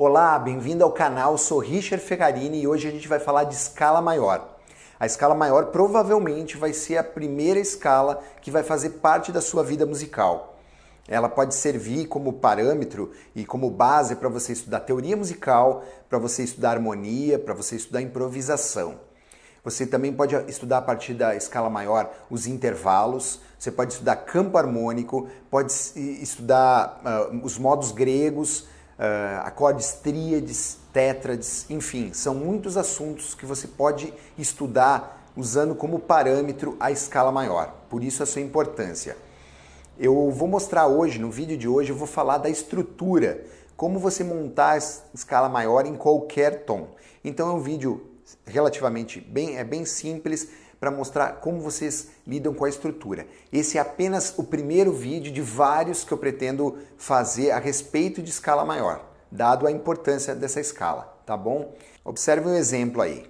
Olá, bem-vindo ao canal. Sou Richard Ferrarini e hoje a gente vai falar de escala maior. A escala maior provavelmente vai ser a primeira escala que vai fazer parte da sua vida musical. Ela pode servir como parâmetro e como base para você estudar teoria musical, para você estudar harmonia, para você estudar improvisação. Você também pode estudar a partir da escala maior os intervalos, você pode estudar campo harmônico, pode estudar uh, os modos gregos, uh, acordes tríades, tétrades, enfim, são muitos assuntos que você pode estudar usando como parâmetro a escala maior, por isso a sua importância. Eu vou mostrar hoje, no vídeo de hoje, eu vou falar da estrutura, como você montar a escala maior em qualquer tom. Então é um vídeo relativamente bem, é bem simples, para mostrar como vocês lidam com a estrutura. Esse é apenas o primeiro vídeo de vários que eu pretendo fazer a respeito de escala maior, dado a importância dessa escala, tá bom? Observe um exemplo aí.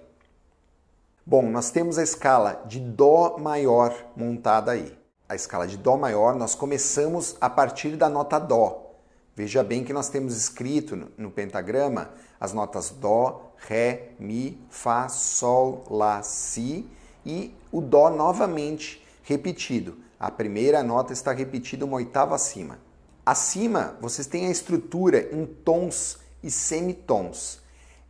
Bom, nós temos a escala de Dó maior montada aí. A escala de Dó maior nós começamos a partir da nota Dó, Veja bem que nós temos escrito no pentagrama as notas Dó, Ré, Mi, Fá, Sol, Lá, Si e o Dó novamente repetido. A primeira nota está repetida uma oitava acima. Acima, vocês têm a estrutura em tons e semitons.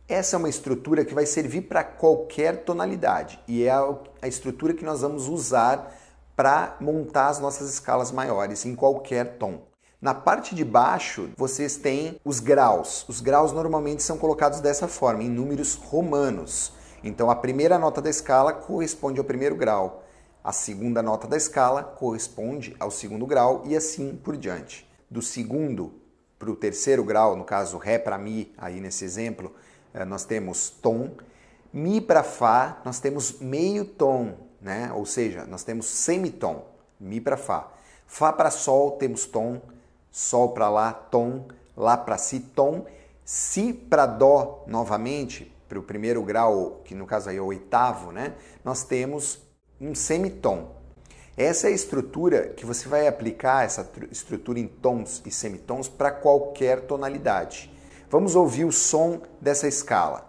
Essa é uma estrutura que vai servir para qualquer tonalidade e é a estrutura que nós vamos usar para montar as nossas escalas maiores em qualquer tom. Na parte de baixo, vocês têm os graus. Os graus normalmente são colocados dessa forma, em números romanos. Então a primeira nota da escala corresponde ao primeiro grau, a segunda nota da escala corresponde ao segundo grau e assim por diante. Do segundo para o terceiro grau, no caso Ré para Mi, aí nesse exemplo, eh, nós temos tom. Mi para Fá, nós temos meio tom, né? ou seja, nós temos semitom. Mi para Fá. Fá para Sol, temos tom. Sol para Lá, tom. Lá para Si, tom. Si para Dó, novamente, para o primeiro grau, que no caso aí é o oitavo, né? Nós temos um semitom. Essa é a estrutura que você vai aplicar essa estrutura em tons e semitons para qualquer tonalidade. Vamos ouvir o som dessa escala.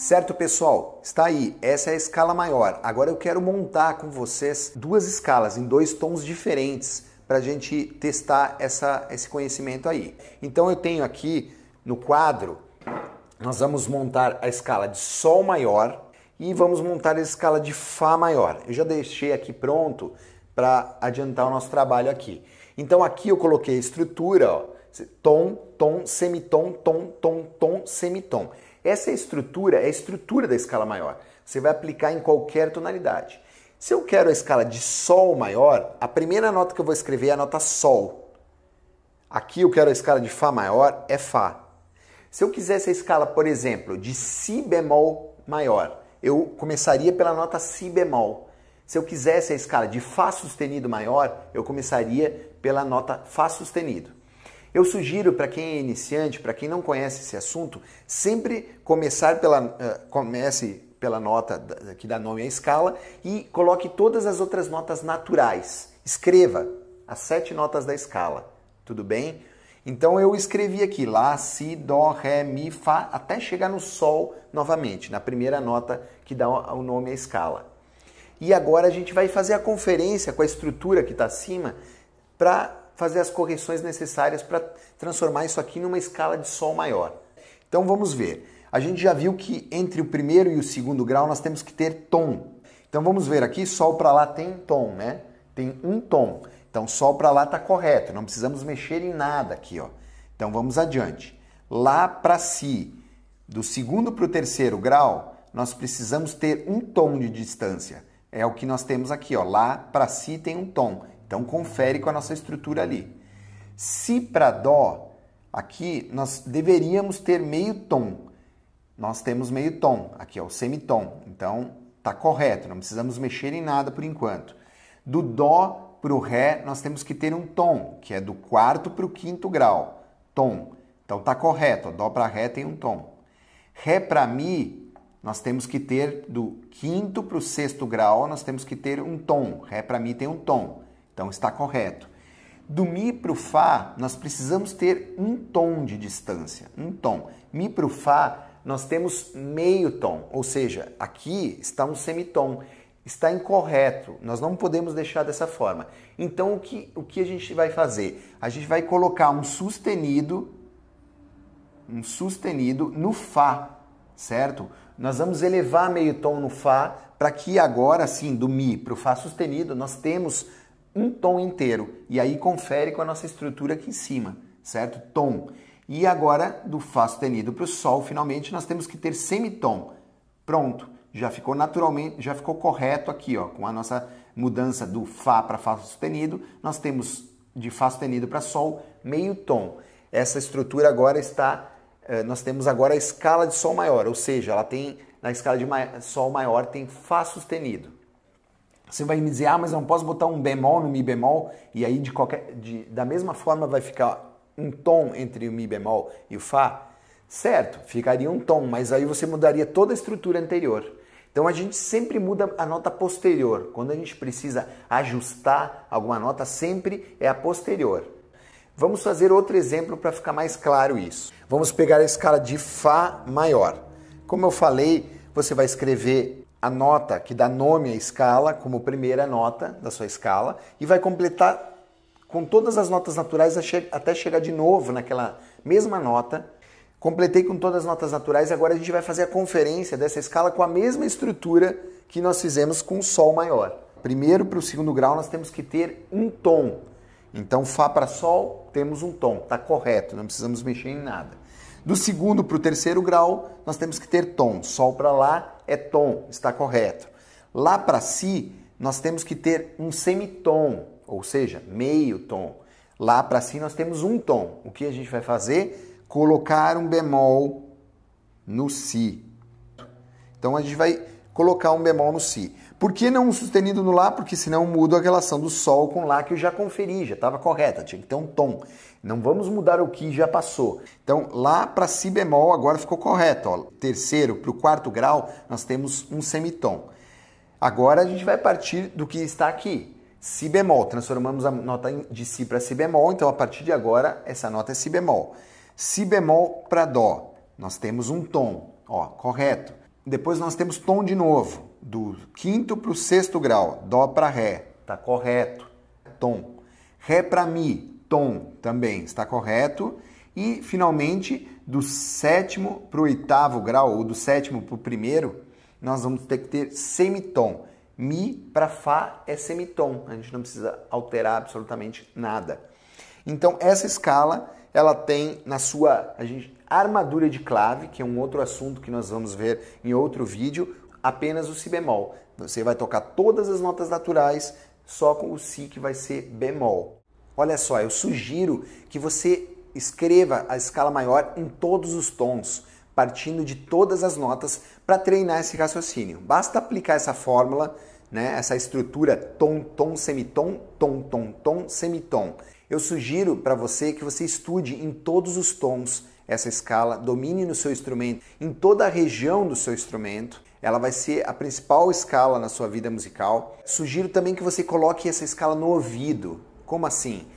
Certo, pessoal? Está aí, essa é a escala maior. Agora eu quero montar com vocês duas escalas em dois tons diferentes para a gente testar essa, esse conhecimento aí. Então eu tenho aqui no quadro, nós vamos montar a escala de Sol maior e vamos montar a escala de Fá maior. Eu já deixei aqui pronto para adiantar o nosso trabalho aqui. Então aqui eu coloquei a estrutura, ó, tom, tom, semitom, tom, tom, tom, semitom. Essa é estrutura é a estrutura da escala maior. Você vai aplicar em qualquer tonalidade. Se eu quero a escala de Sol maior, a primeira nota que eu vou escrever é a nota Sol. Aqui eu quero a escala de Fá maior, é Fá. Se eu quisesse a escala, por exemplo, de Si bemol maior, eu começaria pela nota Si bemol. Se eu quisesse a escala de Fá sustenido maior, eu começaria pela nota Fá sustenido. Eu sugiro para quem é iniciante, para quem não conhece esse assunto, sempre começar pela, uh, comece pela nota que dá nome à escala e coloque todas as outras notas naturais. Escreva as sete notas da escala, tudo bem? Então eu escrevi aqui Lá, Si, Dó, Ré, Mi, Fá, até chegar no Sol novamente, na primeira nota que dá o nome à escala. E agora a gente vai fazer a conferência com a estrutura que está acima para fazer as correções necessárias para transformar isso aqui numa escala de Sol maior. Então vamos ver. A gente já viu que entre o primeiro e o segundo grau nós temos que ter tom. Então vamos ver aqui, Sol para lá tem tom, né? Tem um tom. Então Sol para lá está correto, não precisamos mexer em nada aqui, ó. Então vamos adiante. Lá para si, do segundo para o terceiro grau, nós precisamos ter um tom de distância. É o que nós temos aqui, ó. Lá para si tem um tom. Então confere com a nossa estrutura ali. Si para dó, aqui nós deveríamos ter meio tom. Nós temos meio tom, aqui é o semitom. Então tá correto, não precisamos mexer em nada por enquanto. Do dó para o ré, nós temos que ter um tom, que é do quarto para o quinto grau. Tom. Então tá correto, ó, dó para ré tem um tom. Ré para mi, nós temos que ter do quinto para o sexto grau, nós temos que ter um tom. Ré para mi tem um tom. Então está correto. Do Mi para o Fá, nós precisamos ter um tom de distância, um tom. Mi para o Fá, nós temos meio tom, ou seja, aqui está um semitom. Está incorreto, nós não podemos deixar dessa forma. Então, o que, o que a gente vai fazer? A gente vai colocar um sustenido, um sustenido no Fá, certo? Nós vamos elevar meio tom no Fá para que agora, sim, do Mi para o Fá sustenido, nós temos um tom inteiro. E aí confere com a nossa estrutura aqui em cima, certo? Tom. E agora, do Fá sustenido para o Sol, finalmente, nós temos que ter semitom. Pronto, já ficou naturalmente, já ficou correto aqui, ó, com a nossa mudança do Fá para Fá sustenido, nós temos de Fá sustenido para Sol, meio tom. Essa estrutura agora está, eh, nós temos agora a escala de Sol maior, ou seja, ela tem, na escala de Sol maior, tem Fá sustenido. Você vai me dizer, ah, mas eu não posso botar um bemol no mi bemol, e aí de qualquer, de, da mesma forma vai ficar um tom entre o mi bemol e o fá? Certo, ficaria um tom, mas aí você mudaria toda a estrutura anterior. Então a gente sempre muda a nota posterior. Quando a gente precisa ajustar alguma nota, sempre é a posterior. Vamos fazer outro exemplo para ficar mais claro isso. Vamos pegar a escala de Fá maior. Como eu falei, você vai escrever a nota que dá nome à escala como primeira nota da sua escala e vai completar com todas as notas naturais até chegar de novo naquela mesma nota. Completei com todas as notas naturais, agora a gente vai fazer a conferência dessa escala com a mesma estrutura que nós fizemos com o Sol maior. Primeiro para o segundo grau nós temos que ter um tom. Então Fá para Sol temos um tom, está correto, não precisamos mexer em nada. Do segundo para o terceiro grau nós temos que ter tom, Sol para Lá é tom, está correto. Lá para si, nós temos que ter um semitom, ou seja, meio tom. Lá para si, nós temos um tom. O que a gente vai fazer? Colocar um bemol no si. Então a gente vai colocar um bemol no si. Por que não um sustenido no Lá? Porque senão mudo a relação do Sol com Lá, que eu já conferi, já estava correta, tinha que ter um tom. Não vamos mudar o que já passou. Então, Lá para Si bemol agora ficou correto. Ó. Terceiro para o quarto grau, nós temos um semitom. Agora a gente vai partir do que está aqui. Si bemol, transformamos a nota de Si para Si bemol, então a partir de agora essa nota é Si bemol. Si bemol para Dó, nós temos um tom, ó, correto. Depois nós temos tom de novo do quinto para o sexto grau, dó para ré, está correto. Tom. Ré para mi, tom também está correto. E finalmente, do sétimo para o oitavo grau, ou do sétimo para o primeiro, nós vamos ter que ter semitom. Mi para Fá é semitom, a gente não precisa alterar absolutamente nada. Então, essa escala ela tem na sua a gente, armadura de clave, que é um outro assunto que nós vamos ver em outro vídeo, apenas o si bemol. Você vai tocar todas as notas naturais só com o si que vai ser bemol. Olha só, eu sugiro que você escreva a escala maior em todos os tons, partindo de todas as notas para treinar esse raciocínio. Basta aplicar essa fórmula, né, essa estrutura tom, tom, semitom, tom, tom, tom, semitom. Eu sugiro para você que você estude em todos os tons essa escala, domine no seu instrumento, em toda a região do seu instrumento ela vai ser a principal escala na sua vida musical. Sugiro também que você coloque essa escala no ouvido. Como assim?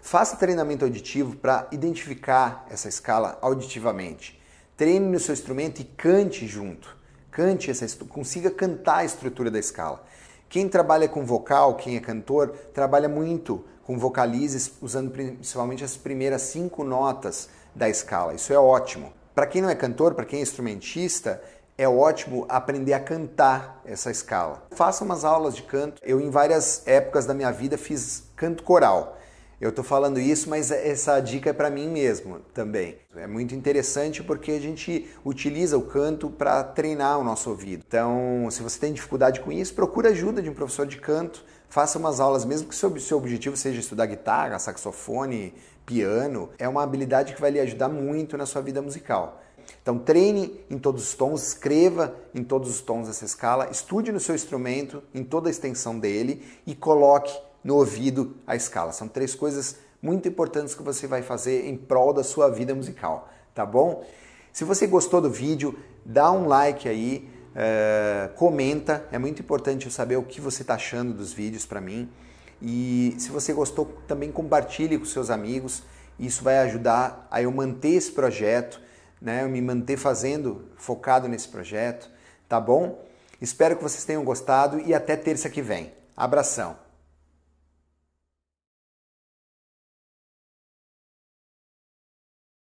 Faça treinamento auditivo para identificar essa escala auditivamente. Treine no seu instrumento e cante junto. Cante essa consiga cantar a estrutura da escala. Quem trabalha com vocal, quem é cantor, trabalha muito com vocalizes usando principalmente as primeiras cinco notas da escala. Isso é ótimo. Para quem não é cantor, para quem é instrumentista, é ótimo aprender a cantar essa escala. Faça umas aulas de canto. Eu, em várias épocas da minha vida, fiz canto coral. Eu estou falando isso, mas é, essa dica é para mim mesmo também. É muito interessante porque a gente utiliza o canto para treinar o nosso ouvido. Então, se você tem dificuldade com isso, procure ajuda de um professor de canto. Faça umas aulas, mesmo que o seu objetivo seja estudar guitarra, saxofone, piano. É uma habilidade que vai lhe ajudar muito na sua vida musical. Então treine em todos os tons, escreva em todos os tons essa escala, estude no seu instrumento, em toda a extensão dele e coloque no ouvido a escala. São três coisas muito importantes que você vai fazer em prol da sua vida musical, tá bom? Se você gostou do vídeo, dá um like aí, uh, comenta, é muito importante eu saber o que você está achando dos vídeos para mim. E se você gostou, também compartilhe com seus amigos, isso vai ajudar a eu manter esse projeto né? Eu me manter fazendo, focado nesse projeto, tá bom? Espero que vocês tenham gostado e até terça que vem. Abração!